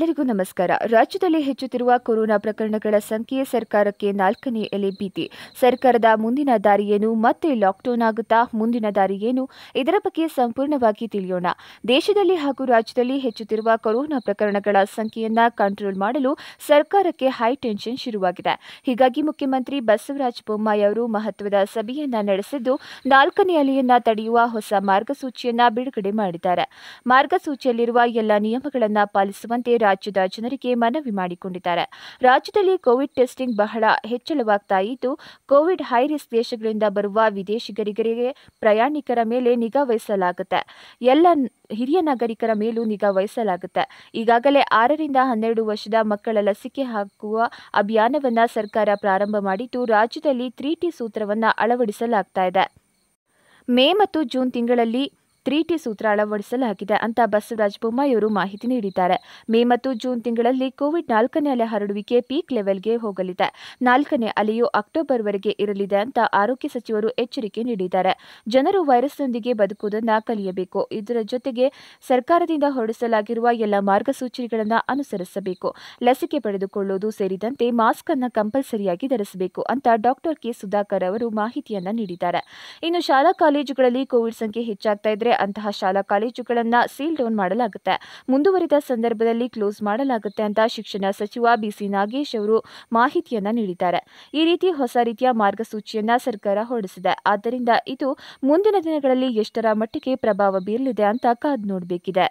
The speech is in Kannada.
ಎಲ್ಲರಿಗೂ ನಮಸ್ಕಾರ ರಾಜ್ಯದಲ್ಲಿ ಹೆಚ್ಚುತ್ತಿರುವ ಕೊರೋನಾ ಪ್ರಕರಣಗಳ ಸಂಖ್ಯೆ ಸರ್ಕಾರಕ್ಕೆ ನಾಲ್ಕನೇ ಎಲೆ ಭೀತಿ ಸರ್ಕಾರದ ಮುಂದಿನ ದಾರಿಯೇನು ಮತ್ತೆ ಲಾಕ್ಡೌನ್ ಆಗುತ್ತಾ ಮುಂದಿನ ದಾರಿಯೇನು ಇದರ ಬಗ್ಗೆ ಸಂಪೂರ್ಣವಾಗಿ ತಿಳಿಯೋಣ ದೇಶದಲ್ಲಿ ಹಾಗೂ ರಾಜ್ಯದಲ್ಲಿ ಹೆಚ್ಚುತ್ತಿರುವ ಕೊರೋನಾ ಪ್ರಕರಣಗಳ ಸಂಖ್ಯೆಯನ್ನ ಕಂಟ್ರೋಲ್ ಮಾಡಲು ಸರ್ಕಾರಕ್ಕೆ ಹೈ ಟೆನ್ಷನ್ ಶುರುವಾಗಿದೆ ಹೀಗಾಗಿ ಮುಖ್ಯಮಂತ್ರಿ ಬಸವರಾಜ ಬೊಮ್ಮಾಯಿ ಅವರು ಮಹತ್ವದ ಸಭೆಯನ್ನ ನಡೆಸಿದ್ದು ನಾಲ್ಕನೇ ಅಲೆಯನ್ನ ತಡೆಯುವ ಹೊಸ ಮಾರ್ಗಸೂಚಿಯನ್ನ ಬಿಡುಗಡೆ ಮಾಡಿದ್ದಾರೆ ಮಾರ್ಗಸೂಚಿಯಲ್ಲಿರುವ ಎಲ್ಲ ನಿಯಮಗಳನ್ನು ಪಾಲಿಸುವಂತೆ ರಾಜ್ಯದ ಜನರಿಗೆ ಮನವಿ ಮಾಡಿಕೊಂಡಿದ್ದಾರೆ ರಾಜ್ಯದಲ್ಲಿ ಕೋವಿಡ್ ಟೆಸ್ಟಿಂಗ್ ಬಹಳ ಹೆಚ್ಚಳವಾಗ್ತಾ ಇದ್ದು ಕೋವಿಡ್ ಹೈ ದೇಶಗಳಿಂದ ಬರುವ ವಿದೇಶಿಗರಿಗೆ ಪ್ರಯಾಣಿಕರ ಮೇಲೆ ನಿಗಾ ವಹಿಸಲಾಗುತ್ತೆ ಎಲ್ಲ ಹಿರಿಯ ನಾಗರಿಕರ ಮೇಲೂ ನಿಗಾ ವಹಿಸಲಾಗುತ್ತೆ ಈಗಾಗಲೇ ಆರರಿಂದ ಹನ್ನೆರಡು ವರ್ಷದ ಮಕ್ಕಳ ಲಸಿಕೆ ಹಾಕುವ ಅಭಿಯಾನವನ್ನ ಸರ್ಕಾರ ಪ್ರಾರಂಭ ಮಾಡಿದ್ದು ರಾಜ್ಯದಲ್ಲಿ ತ್ರೀಟಿ ಸೂತ್ರವನ್ನು ಅಳವಡಿಸಲಾಗ್ತಾ ಇದೆ ಮೇ ಮತ್ತು ಜೂನ್ ತಿಂಗಳಲ್ಲಿ ತ್ರೀಟಿ ಸೂತ್ರ ಅಳವಡಿಸಲಾಗಿದೆ ಅಂತ ಬಸವರಾಜ ಅವರು ಮಾಹಿತಿ ನೀಡಿದ್ದಾರೆ ಮೇ ಮತ್ತು ಜೂನ್ ತಿಂಗಳಲ್ಲಿ ಕೋವಿಡ್ ನಾಲ್ಕನೇ ಅಲೆ ಹರಡುವಿಕೆ ಪೀಕ್ ಲೆವೆಲ್ಗೆ ಹೋಗಲಿದೆ ನಾಲ್ಕನೇ ಅಲೆಯು ಅಕ್ಟೋಬರ್ವರೆಗೆ ಇರಲಿದೆ ಅಂತ ಆರೋಗ್ಯ ಸಚಿವರು ಎಚ್ಚರಿಕೆ ನೀಡಿದ್ದಾರೆ ಜನರು ವೈರಸ್ನೊಂದಿಗೆ ಬದುಕುವುದನ್ನು ಕಲಿಯಬೇಕು ಇದರ ಜೊತೆಗೆ ಸರ್ಕಾರದಿಂದ ಹೊರಡಿಸಲಾಗಿರುವ ಎಲ್ಲ ಮಾರ್ಗಸೂಚಿಗಳನ್ನು ಅನುಸರಿಸಬೇಕು ಲಸಿಕೆ ಪಡೆದುಕೊಳ್ಳುವುದು ಸೇರಿದಂತೆ ಮಾಸ್ಕ್ ಅನ್ನು ಕಂಪಲ್ಸರಿಯಾಗಿ ಧರಿಸಬೇಕು ಅಂತ ಡಾಕ್ಟರ್ ಕೆ ಸುಧಾಕರ್ ಅವರು ಮಾಹಿತಿಯನ್ನು ನೀಡಿದ್ದಾರೆ ಇನ್ನು ಶಾಲಾ ಕಾಲೇಜುಗಳಲ್ಲಿ ಕೋವಿಡ್ ಸಂಖ್ಯೆ ಹೆಚ್ಚಾಗ್ತಾ ಇದ್ರೆ ಅಂತಹ ಶಾಲಾ ಕಾಲೇಜುಗಳನ್ನು ಸೀಲ್ ಡೌನ್ ಮಾಡಲಾಗುತ್ತೆ ಮುಂದುವರಿದ ಸಂದರ್ಭದಲ್ಲಿ ಕ್ಲೋಸ್ ಮಾಡಲಾಗುತ್ತೆ ಅಂತ ಶಿಕ್ಷಣ ಸಚಿವ ಬಿಸಿ ನಾಗೇಶ್ ಅವರು ಮಾಹಿತಿಯನ್ನ ನೀಡಿದ್ದಾರೆ ಈ ರೀತಿ ಹೊಸ ರೀತಿಯ ಮಾರ್ಗಸೂಚಿಯನ್ನ ಸರ್ಕಾರ ಹೊರಡಿಸಿದೆ ಆದ್ದರಿಂದ ಇದು ಮುಂದಿನ ದಿನಗಳಲ್ಲಿ ಎಷ್ಟರ ಮಟ್ಟಿಗೆ ಪ್ರಭಾವ ಬೀರಲಿದೆ ಅಂತ ಕಾದು ನೋಡಬೇಕಿದೆ